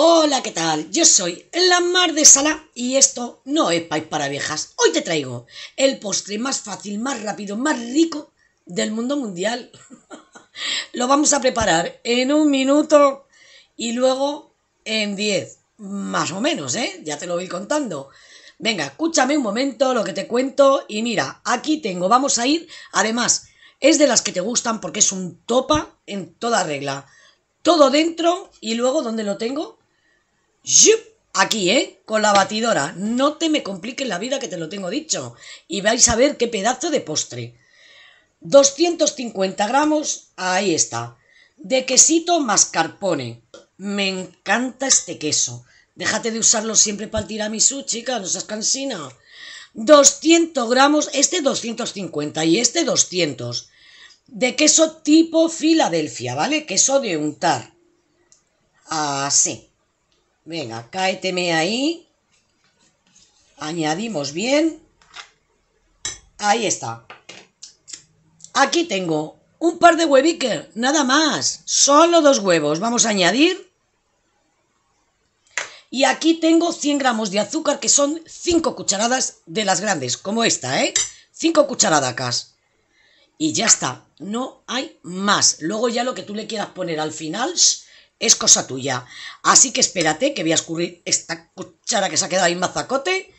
Hola, ¿qué tal? Yo soy la Mar de Sala y esto no es País para Viejas. Hoy te traigo el postre más fácil, más rápido, más rico del mundo mundial. Lo vamos a preparar en un minuto y luego en diez, más o menos, ¿eh? Ya te lo voy contando. Venga, escúchame un momento lo que te cuento y mira, aquí tengo, vamos a ir, además, es de las que te gustan porque es un topa en toda regla. Todo dentro y luego, ¿dónde lo tengo? Aquí, ¿eh? Con la batidora. No te me compliques la vida que te lo tengo dicho. Y vais a ver qué pedazo de postre. 250 gramos, ahí está. De quesito mascarpone. Me encanta este queso. Déjate de usarlo siempre para el tiramisú, chica, no seas cansina. 200 gramos, este 250 y este 200. De queso tipo Filadelfia, ¿vale? Queso de untar. Así. Venga, cáeteme ahí. Añadimos bien. Ahí está. Aquí tengo un par de hueviques, nada más. Solo dos huevos. Vamos a añadir. Y aquí tengo 100 gramos de azúcar, que son 5 cucharadas de las grandes, como esta, ¿eh? 5 cucharadacas. Y ya está. No hay más. Luego ya lo que tú le quieras poner al final es cosa tuya. Así que espérate que voy a escurrir esta cuchara que se ha quedado en mazacote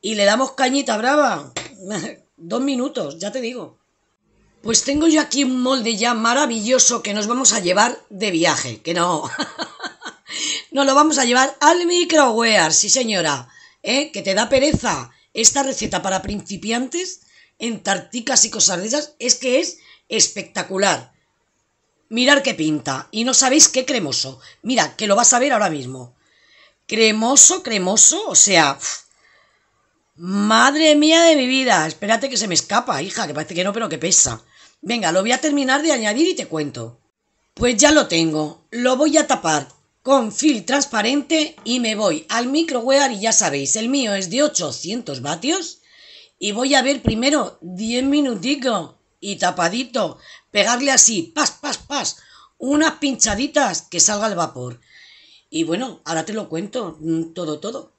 y le damos cañita brava. Dos minutos, ya te digo. Pues tengo yo aquí un molde ya maravilloso que nos vamos a llevar de viaje, que no. nos lo vamos a llevar al microware, sí señora, ¿eh? que te da pereza. Esta receta para principiantes en tarticas y cosas de esas es que es espectacular. Mirar qué pinta. Y no sabéis qué cremoso. Mira, que lo vas a ver ahora mismo. Cremoso, cremoso, o sea... Madre mía de mi vida. Espérate que se me escapa, hija, que parece que no, pero que pesa. Venga, lo voy a terminar de añadir y te cuento. Pues ya lo tengo. Lo voy a tapar con film transparente y me voy al microwave y ya sabéis, el mío es de 800 vatios y voy a ver primero 10 minuticos y tapadito pegarle así, pas, pas, pas, unas pinchaditas que salga el vapor. Y bueno, ahora te lo cuento, mm, todo, todo.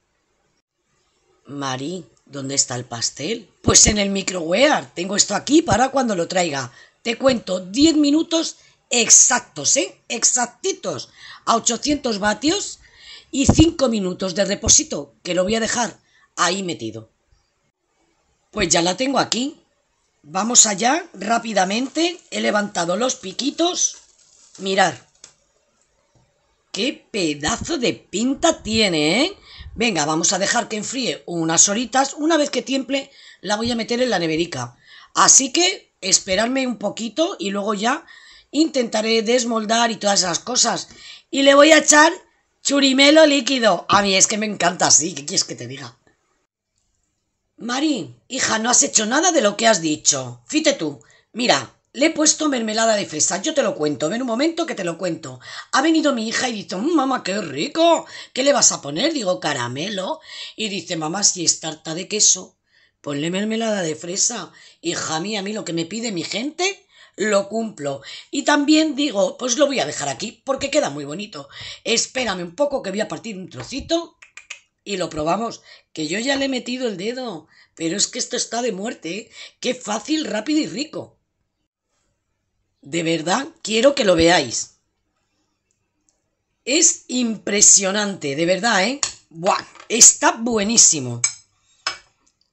Mari, ¿dónde está el pastel? Pues en el Microwear. tengo esto aquí para cuando lo traiga. Te cuento 10 minutos exactos, ¿eh? Exactitos, a 800 vatios y 5 minutos de reposito, que lo voy a dejar ahí metido. Pues ya la tengo aquí, Vamos allá, rápidamente. He levantado los piquitos. Mirad. ¡Qué pedazo de pinta tiene, eh! Venga, vamos a dejar que enfríe unas horitas. Una vez que tiemple, la voy a meter en la neverica. Así que esperarme un poquito y luego ya intentaré desmoldar y todas esas cosas. Y le voy a echar churimelo líquido. A mí es que me encanta así. ¿Qué quieres que te diga? Mari, hija, no has hecho nada de lo que has dicho. Fíjate tú. Mira, le he puesto mermelada de fresa. Yo te lo cuento. Ven un momento que te lo cuento. Ha venido mi hija y dice, mm, mamá, qué rico. ¿Qué le vas a poner? Digo, caramelo. Y dice, mamá, si es tarta de queso, ponle mermelada de fresa. Hija mía, a mí lo que me pide mi gente, lo cumplo. Y también digo, pues lo voy a dejar aquí porque queda muy bonito. Espérame un poco que voy a partir un trocito y lo probamos. Que yo ya le he metido el dedo, pero es que esto está de muerte. ¿eh? Qué fácil, rápido y rico. De verdad, quiero que lo veáis. Es impresionante, de verdad, ¿eh? Buah, está buenísimo.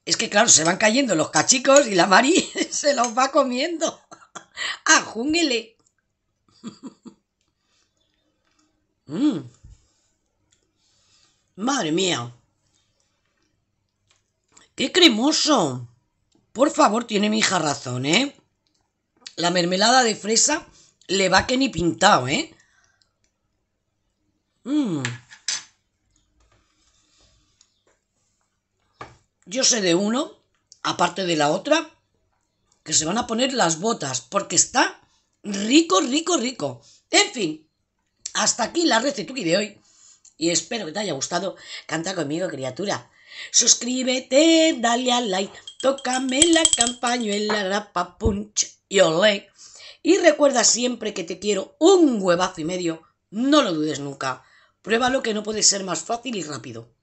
Es que claro, se van cayendo los cachicos y la Mari se los va comiendo. ¡Ajúngele! Mmm Madre mía. ¡Qué cremoso! Por favor, tiene mi hija razón, ¿eh? La mermelada de fresa le va que ni pintado, ¿eh? Mm. Yo sé de uno, aparte de la otra, que se van a poner las botas, porque está rico, rico, rico. En fin, hasta aquí la receta de hoy y espero que te haya gustado. Canta conmigo, criatura. Suscríbete, dale al like, tócame la campañuela, rapapunch punch y olé. Y recuerda siempre que te quiero un huevazo y medio, no lo dudes nunca. Pruébalo que no puede ser más fácil y rápido.